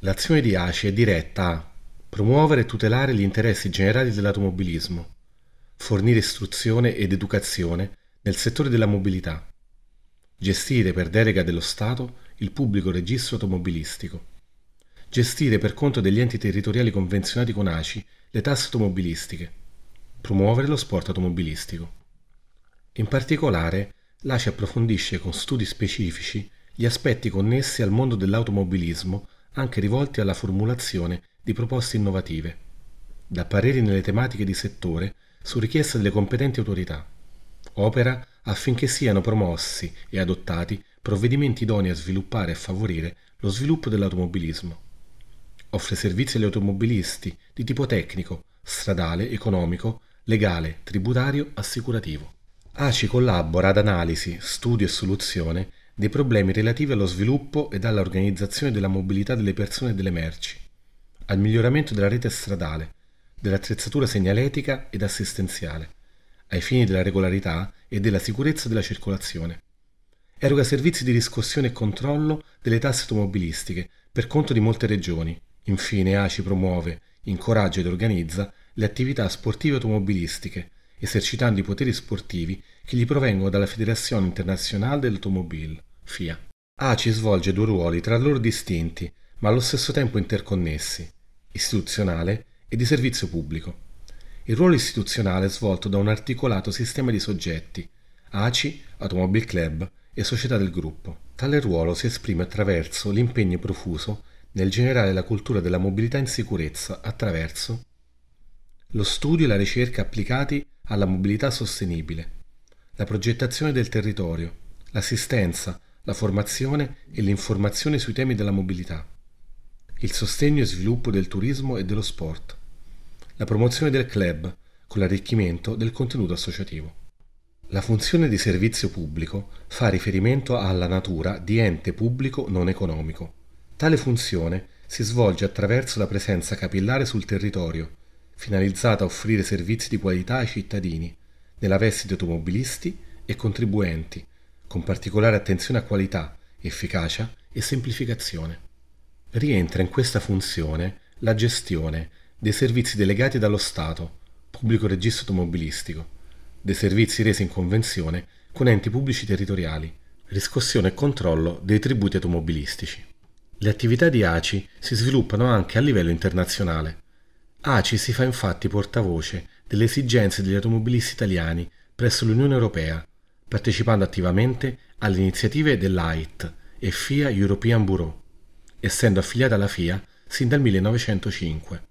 L'azione di ACI è diretta a promuovere e tutelare gli interessi generali dell'automobilismo, fornire istruzione ed educazione nel settore della mobilità, gestire per delega dello Stato il pubblico registro automobilistico, gestire per conto degli enti territoriali convenzionati con ACI le tasse automobilistiche, promuovere lo sport automobilistico. In particolare, l'ACI approfondisce con studi specifici gli aspetti connessi al mondo dell'automobilismo anche rivolti alla formulazione di proposte innovative, da pareri nelle tematiche di settore su richiesta delle competenti autorità. Opera affinché siano promossi e adottati provvedimenti idonei a sviluppare e favorire lo sviluppo dell'automobilismo. Offre servizi agli automobilisti di tipo tecnico, stradale, economico, legale, tributario, assicurativo. ACI collabora ad analisi, studio e soluzione dei problemi relativi allo sviluppo ed all'organizzazione della mobilità delle persone e delle merci, al miglioramento della rete stradale, dell'attrezzatura segnaletica ed assistenziale, ai fini della regolarità e della sicurezza della circolazione. Eroga servizi di riscossione e controllo delle tasse automobilistiche per conto di molte regioni. Infine ACI promuove, incoraggia ed organizza le attività sportive automobilistiche, esercitando i poteri sportivi che gli provengono dalla Federazione Internazionale dell'Automobile. FIA. ACI ah, svolge due ruoli tra loro distinti, ma allo stesso tempo interconnessi, istituzionale e di servizio pubblico. Il ruolo istituzionale è svolto da un articolato sistema di soggetti, ACI, Automobile Club e società del gruppo. Tale ruolo si esprime attraverso l'impegno profuso nel generare la cultura della mobilità in sicurezza attraverso lo studio e la ricerca applicati alla mobilità sostenibile, la progettazione del territorio, l'assistenza la formazione e l'informazione sui temi della mobilità, il sostegno e sviluppo del turismo e dello sport, la promozione del club con l'arricchimento del contenuto associativo. La funzione di servizio pubblico fa riferimento alla natura di ente pubblico non economico. Tale funzione si svolge attraverso la presenza capillare sul territorio, finalizzata a offrire servizi di qualità ai cittadini, nella veste di automobilisti e contribuenti, con particolare attenzione a qualità, efficacia e semplificazione. Rientra in questa funzione la gestione dei servizi delegati dallo Stato, pubblico registro automobilistico, dei servizi resi in convenzione con enti pubblici territoriali, riscossione e controllo dei tributi automobilistici. Le attività di ACI si sviluppano anche a livello internazionale. ACI si fa infatti portavoce delle esigenze degli automobilisti italiani presso l'Unione Europea partecipando attivamente alle iniziative dell'AIT e FIA European Bureau, essendo affiliata alla FIA sin dal 1905.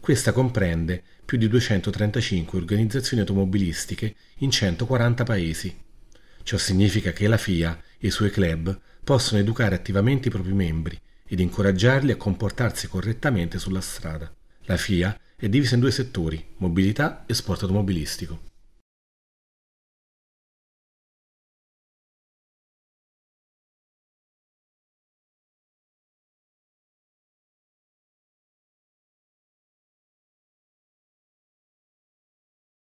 Questa comprende più di 235 organizzazioni automobilistiche in 140 paesi. Ciò significa che la FIA e i suoi club possono educare attivamente i propri membri ed incoraggiarli a comportarsi correttamente sulla strada. La FIA è divisa in due settori, mobilità e sport automobilistico.